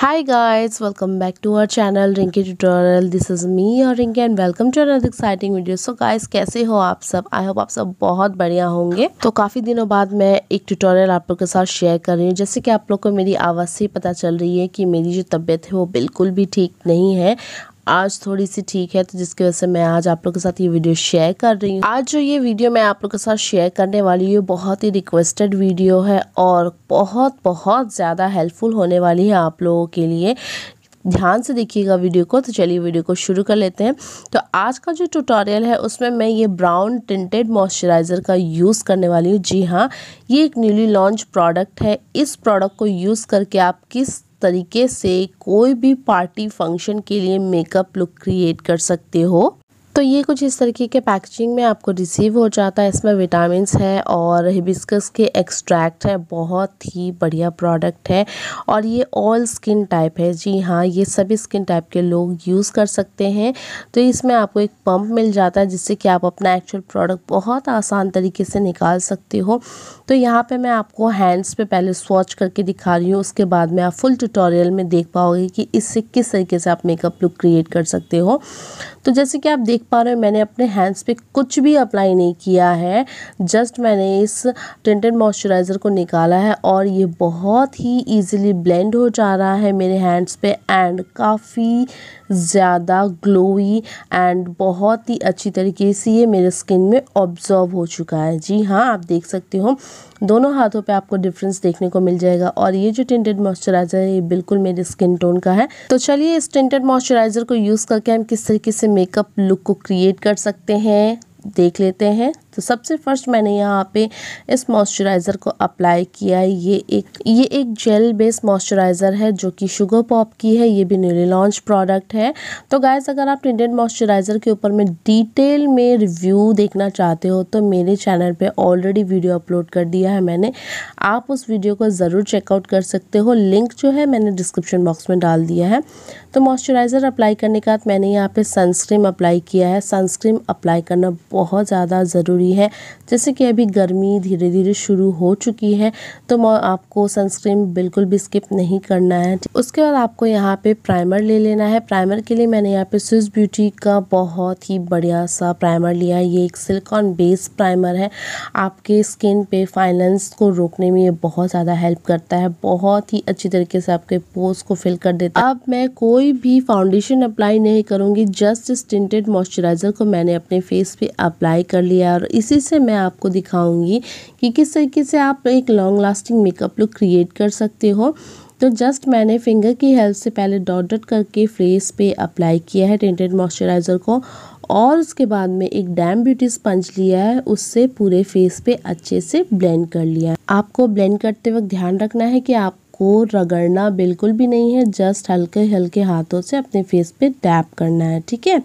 Hi guys, welcome back to our channel Rinky Tutorial. This is me और Rinki and welcome to another exciting video so guys कैसे हो आप सब I hope आप सब बहुत बढ़िया होंगे तो काफ़ी दिनों बाद मैं एक ट्यूटोरियल आप लोग के साथ शेयर कर रही हूँ जैसे कि आप लोग को मेरी आवाज़ से ही पता चल रही है कि मेरी जो तबीयत है वो बिल्कुल भी ठीक नहीं है आज थोड़ी सी ठीक है तो जिसकी वजह से मैं आज आप लोग के साथ ये वीडियो शेयर कर रही हूँ आज जो ये वीडियो मैं आप लोग के साथ शेयर करने वाली हूँ बहुत ही रिक्वेस्टेड वीडियो है और बहुत बहुत ज़्यादा हेल्पफुल होने वाली है आप लोगों के लिए ध्यान से देखिएगा वीडियो को तो चलिए वीडियो को शुरू कर लेते हैं तो आज का जो ट्यूटोरियल है उसमें मैं ये ब्राउन टिंटेड मॉइस्चराइज़र का यूज़ करने वाली हूँ जी हाँ ये एक न्यूली लॉन्च प्रोडक्ट है इस प्रोडक्ट को यूज़ करके आप किस तरीके से कोई भी पार्टी फंक्शन के लिए मेकअप लुक क्रिएट कर सकते हो तो ये कुछ इस तरीके के पैकेजिंग में आपको रिसीव हो जाता है इसमें विटामिन है और हिबिस्कस के एक्सट्रैक्ट है बहुत ही बढ़िया प्रोडक्ट है और ये ऑल स्किन टाइप है जी हाँ ये सभी स्किन टाइप के लोग यूज़ कर सकते हैं तो इसमें आपको एक पम्प मिल जाता है जिससे कि आप अपना एक्चुअल प्रोडक्ट बहुत आसान तरीके से निकाल सकते हो तो यहाँ पर मैं आपको हैंड्स पर पहले स्वॉच करके दिखा रही हूँ उसके बाद में आप फुल ट्यूटोरियल में देख पाओगे कि इससे किस तरीके से आप मेकअप लुक क्रिएट कर सकते हो तो जैसे कि आप देख पा रहे हो मैंने अपने हैंड्स पे कुछ भी अप्लाई नहीं किया है जस्ट मैंने इस टेंटेड मॉइस्चराइज़र को निकाला है और ये बहुत ही इजीली ब्लेंड हो जा रहा है मेरे हैंड्स पे एंड काफ़ी ज़्यादा ग्लोई एंड बहुत ही अच्छी तरीके से ये मेरे स्किन में ऑब्जर्व हो चुका है जी हाँ आप देख सकते हो दोनों हाथों पे आपको डिफरेंस देखने को मिल जाएगा और ये जो टिंटेड मॉइस्चराइजर है ये बिल्कुल मेरे स्किन टोन का है तो चलिए इस टिंटेड मॉइस्चराइजर को यूज़ करके हम किस तरीके से मेकअप लुक को क्रिएट कर सकते हैं देख लेते हैं तो सबसे फर्स्ट मैंने यहाँ पे इस मॉइस्चराइज़र को अप्लाई किया है ये एक ये एक जेल बेस्ड मॉइस्चराइज़र है जो कि शुगर पॉप की है ये भी न्यूली लॉन्च प्रोडक्ट है तो गाइस अगर आप टिंटेड मॉइस्चराइज़र के ऊपर में डिटेल में रिव्यू देखना चाहते हो तो मेरे चैनल पे ऑलरेडी वीडियो अपलोड कर दिया है मैंने आप उस वीडियो को ज़रूर चेकआउट कर सकते हो लिंक जो है मैंने डिस्क्रिप्शन बॉक्स में डाल दिया है तो मॉइस्चराइज़र अप्लाई करने के बाद मैंने यहाँ पर सनस्क्रीम अप्लाई किया है सनस्क्रीम अप्लाई करना बहुत ज़्यादा ज़रूरी ज़रूरी है जैसे कि अभी गर्मी धीरे धीरे शुरू हो चुकी है तो आपको सनस्क्रीन बिल्कुल भी स्किप नहीं करना है उसके बाद आपको यहाँ पे प्राइमर ले लेना है प्राइमर के लिए मैंने यहाँ पे स्विस ब्यूटी का बहुत ही बढ़िया सा प्राइमर लिया है ये एक सिलिकॉन बेस प्राइमर है आपके स्किन पे फाइनेंस को रोकने में ये बहुत ज़्यादा हेल्प करता है बहुत ही अच्छी तरीके से आपके पोज को फिल कर देता है अब मैं कोई भी फाउंडेशन अप्लाई नहीं करूँगी जस्ट स्टिंटेड मॉइस्चराइज़र को मैंने अपने फेस पे अप्लाई कर लिया और इसी से मैं आपको दिखाऊंगी कि किस तरीके से आप एक long lasting makeup look create कर सकते हो तो जस्ट मैंने फिंगर की हेल्प से पहले डॉट डॉट करके फेस पे अप्लाई किया है टेंटेड मॉइस्चराइज़र को और उसके बाद में एक डैम ब्यूटी स्पंज लिया है उससे पूरे फेस पे अच्छे से ब्लेंड कर लिया है आपको ब्लेंड करते वक्त ध्यान रखना है कि आपको रगड़ना बिल्कुल भी नहीं है जस्ट हल्के हल्के हाथों से अपने फेस पे डैप करना है ठीक है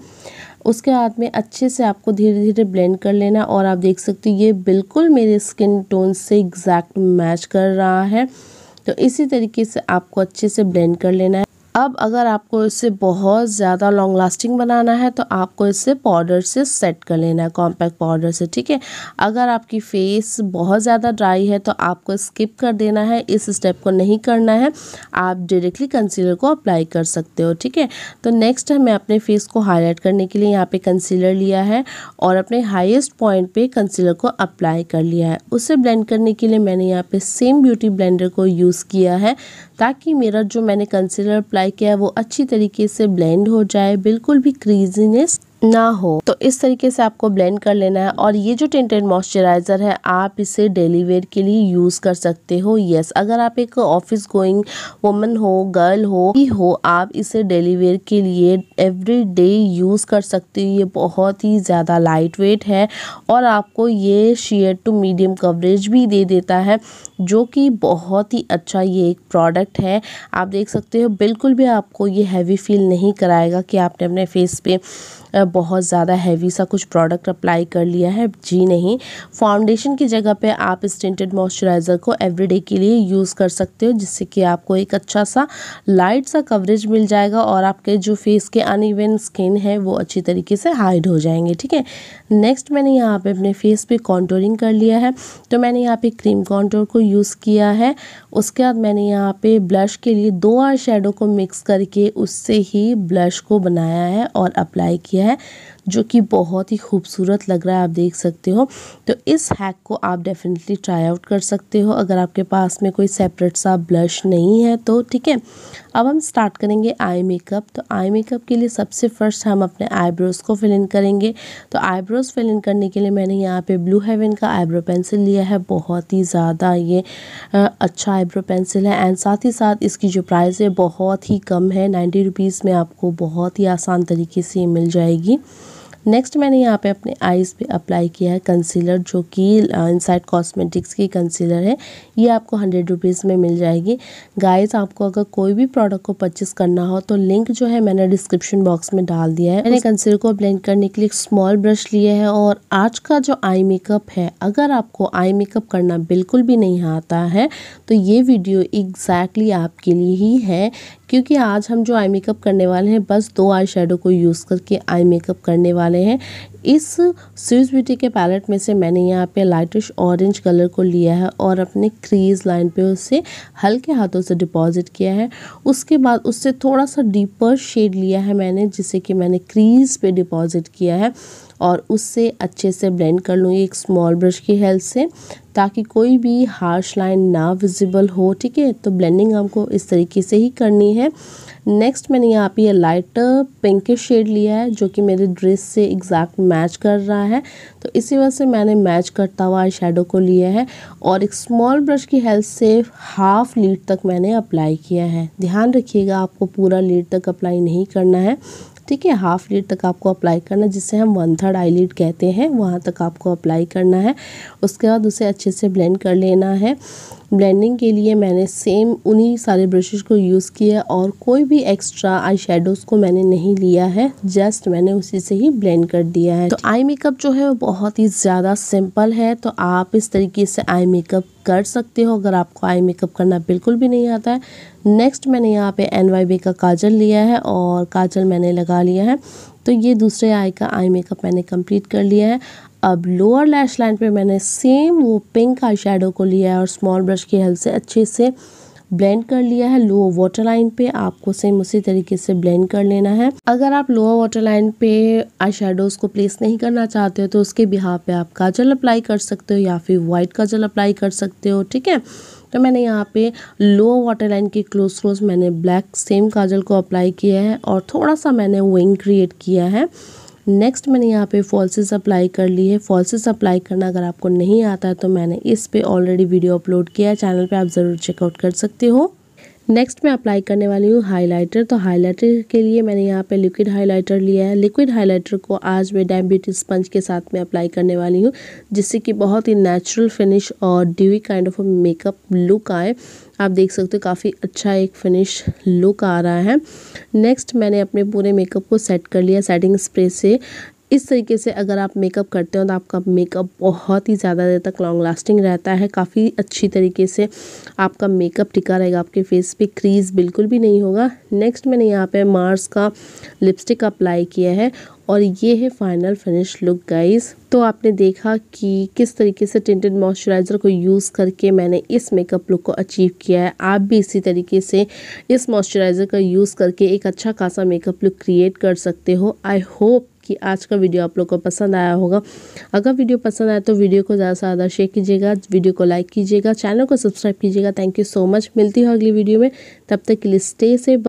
उसके हाथ में अच्छे से आपको धीरे धीरे ब्लेंड कर लेना और आप देख सकते हो ये बिल्कुल मेरे स्किन टोन से एग्जैक्ट मैच कर रहा है तो इसी तरीके से आपको अच्छे से ब्लेंड कर लेना है अब अगर आपको इसे बहुत ज़्यादा लॉन्ग लास्टिंग बनाना है तो आपको इसे पाउडर से सेट कर लेना है कॉम्पैक्ट पाउडर से ठीक है अगर आपकी फेस बहुत ज़्यादा ड्राई है तो आपको स्किप कर देना है इस स्टेप को नहीं करना है आप डायरेक्टली कंसीलर को अप्लाई कर सकते हो ठीक है तो नेक्स्ट है मैं अपने फेस को हाईलाइट करने के लिए यहाँ पर कंसीलर लिया है और अपने हाइएस्ट पॉइंट पर कंसीलर को अप्लाई कर लिया है उसे ब्लेंड करने के लिए मैंने यहाँ पर सेम ब्यूटी ब्लेंडर को यूज़ किया है ताकि मेरा जो मैंने कंसीलर अप्लाई किया है वो अच्छी तरीके से ब्लेंड हो जाए बिल्कुल भी क्रीजीनेस ना हो तो इस तरीके से आपको ब्लेंड कर लेना है और ये जो टेंटेड मॉइस्चराइज़र है आप इसे डेली वेयर के लिए यूज़ कर सकते हो यस अगर आप एक ऑफिस गोइंग वुमन हो गर्ल हो ही हो आप इसे डेली वेयर के लिए एवरी डे यूज़ कर सकते हो ये बहुत ही ज़्यादा लाइट वेट है और आपको ये शेयर टू मीडियम कवरेज भी दे देता है जो कि बहुत ही अच्छा ये एक प्रोडक्ट है आप देख सकते हो बिल्कुल भी आपको ये हैवी फील नहीं कराएगा कि आपने अपने फेस पे बहुत ज़्यादा हैवी सा कुछ प्रोडक्ट अप्लाई कर लिया है जी नहीं फाउंडेशन की जगह पे आप टेंटेड मॉइस्चराइज़र को एवरीडे के लिए यूज़ कर सकते हो जिससे कि आपको एक अच्छा सा लाइट सा कवरेज मिल जाएगा और आपके जो फेस के अनइवन स्किन है वो अच्छी तरीके से हाइड हो जाएंगे ठीक है नेक्स्ट मैंने यहाँ पर अपने फेस पर कॉन्टोरिंग कर लिया है तो मैंने यहाँ पर क्रीम कॉन्टोर को यूज़ किया है उसके बाद मैंने यहाँ पर ब्लश के लिए दो आर शेडो को मिक्स करके उससे ही ब्लश को बनाया है और अप्लाई किया हैं जो कि बहुत ही खूबसूरत लग रहा है आप देख सकते हो तो इस हैक को आप डेफिनेटली ट्राई आउट कर सकते हो अगर आपके पास में कोई सेपरेट सा ब्लश नहीं है तो ठीक है अब हम स्टार्ट करेंगे आई मेकअप तो आई मेकअप के लिए सबसे फर्स्ट हम अपने आईब्रोज़ को फिल इन करेंगे तो आईब्रोज़ फिल इन करने के लिए मैंने यहाँ पे ब्लू हेवन का आईब्रो पेंसिल लिया है बहुत ही ज़्यादा ये अच्छा आईब्रो पेंसिल है एंड साथ ही साथ इसकी जो प्राइस है बहुत ही कम है नाइन्टी रुपीज़ में आपको बहुत ही आसान तरीके से मिल जाएगी नेक्स्ट मैंने यहाँ पे अपने आईज़ पे अप्लाई किया है कंसीलर जो कि इनसाइड कॉस्मेटिक्स की कंसीलर है ये आपको हंड्रेड रुपीज़ में मिल जाएगी गाइस आपको अगर कोई भी प्रोडक्ट को परचेस करना हो तो लिंक जो है मैंने डिस्क्रिप्शन बॉक्स में डाल दिया है मैंने कंसीलर को ब्लेंड करने के लिए स्मॉल ब्रश लिए है और आज का जो आई मेकअप है अगर आपको आई मेकअप करना बिल्कुल भी नहीं आता है तो ये वीडियो एग्जैक्टली आपके लिए ही है क्योंकि आज हम जो आई मेकअप करने वाले हैं बस दो आई शेडो को यूज़ करके आई मेकअप करने वाले हैं इस स्विज ब्यूटी के पैलेट में से मैंने यहाँ पे लाइटिश ऑरेंज कलर को लिया है और अपने क्रीज लाइन पे उसे हल्के हाथों से डिपॉजिट किया है उसके बाद उससे थोड़ा सा डीपर शेड लिया है मैंने जिसे कि मैंने क्रीज पे डिपॉजिट किया है और उससे अच्छे से ब्लेंड कर लूँगी एक स्मॉल ब्रश की हेल्प से ताकि कोई भी हार्श लाइन ना विजिबल हो ठीक है तो ब्लेंडिंग हमको इस तरीके से ही करनी है नेक्स्ट मैंने यहाँ पे ये लाइट पिंक शेड लिया है जो कि मेरे ड्रेस से एग्जैक्ट मैच कर रहा है तो इसी वजह से मैंने मैच करता हुआ आई शेडो को लिया है और एक स्मॉल ब्रश की हेल्प से हाफ लीड तक मैंने अप्लाई किया है ध्यान रखिएगा आपको पूरा लीड तक अप्लाई नहीं करना है ठीक है हाफ लीड तक आपको अप्लाई करना जिसे हम वन थर्ड आई लीड कहते हैं वहाँ तक आपको अप्लाई करना है उसके बाद उसे अच्छे से ब्लेंड कर लेना है ब्लेंडिंग के लिए मैंने सेम उन्हीं सारे ब्रशेस को यूज़ किया और कोई भी एक्स्ट्रा आई शेडोज़ को मैंने नहीं लिया है जस्ट मैंने उसी से ही ब्लेंड कर दिया है तो आई मेकअप जो है वो बहुत ही ज़्यादा सिंपल है तो आप इस तरीके से आई मेकअप कर सकते हो अगर आपको आई मेकअप करना बिल्कुल भी नहीं आता है नेक्स्ट मैंने यहाँ पे एन का काजल लिया है और काजल मैंने लगा लिया है तो ये दूसरे आई का आई मेकअप मैंने कंप्लीट कर लिया है अब लोअर लैश लाइन पे मैंने सेम वो पिंक आई शेडो को लिया है और स्मॉल ब्रश की हेल्प से अच्छे से ब्लेंड कर लिया है लोअर वाटर लाइन पे आपको सेम उसी तरीके से ब्लेंड कर लेना है अगर आप लोअर वाटर लाइन पे आई शेडोज़ को प्लेस नहीं करना चाहते हो तो उसके बिहार पे आप काजल अप्लाई कर सकते हो या फिर व्हाइट काजल अप्लाई कर सकते हो ठीक है तो मैंने यहाँ पे लो वाटर लाइन के क्लोज क्लोज मैंने ब्लैक सेम काजल को अप्लाई किया है और थोड़ा सा मैंने विंग क्रिएट किया है नेक्स्ट मैंने यहाँ पे फॉल्सेस अप्लाई कर ली है फॉल्सेस अप्लाई करना अगर आपको नहीं आता है तो मैंने इस पर ऑलरेडी वीडियो अपलोड किया है चैनल पे आप ज़रूर चेकआउट कर सकते हो नेक्स्ट मैं अप्लाई करने वाली हूँ हाइलाइटर तो हाइलाइटर के लिए मैंने यहाँ पे लिक्विड हाइलाइटर लिया है लिक्विड हाइलाइटर को आज मैं डैम ब्यूटी स्पंज के साथ में अप्लाई करने वाली हूँ जिससे कि बहुत ही नेचुरल फिनिश और dewy kind of makeup look आए आप देख सकते हो काफ़ी अच्छा एक फिनिश लुक आ रहा है नेक्स्ट मैंने अपने पूरे मेकअप को सेट कर लिया सेटिंग स्प्रे से इस तरीके से अगर आप मेकअप करते हो तो आपका मेकअप बहुत ही ज़्यादा देर तक लॉन्ग लास्टिंग रहता है काफ़ी अच्छी तरीके से आपका मेकअप टिका रहेगा आपके फेस पे क्रीज बिल्कुल भी नहीं होगा नेक्स्ट मैंने यहाँ पे मार्स का लिपस्टिक अप्लाई किया है और ये है फाइनल फिनिश लुक गाइस तो आपने देखा कि किस तरीके से टिंटेड मॉइस्चराइज़र को यूज़ करके मैंने इस मेकअप लुक को अचीव किया है आप भी इसी तरीके से इस मॉइस्चराइज़र का यूज़ करके एक अच्छा खासा मेकअप लुक क्रिएट कर सकते हो आई होप कि आज का वीडियो आप लोग को पसंद आया होगा अगर वीडियो पसंद आया तो वीडियो को ज़्यादा से ज़्यादा शेयर कीजिएगा वीडियो को लाइक कीजिएगा चैनल को सब्सक्राइब कीजिएगा थैंक यू सो मच मिलती हूँ अगली वीडियो में तब तक के लिए स्टे से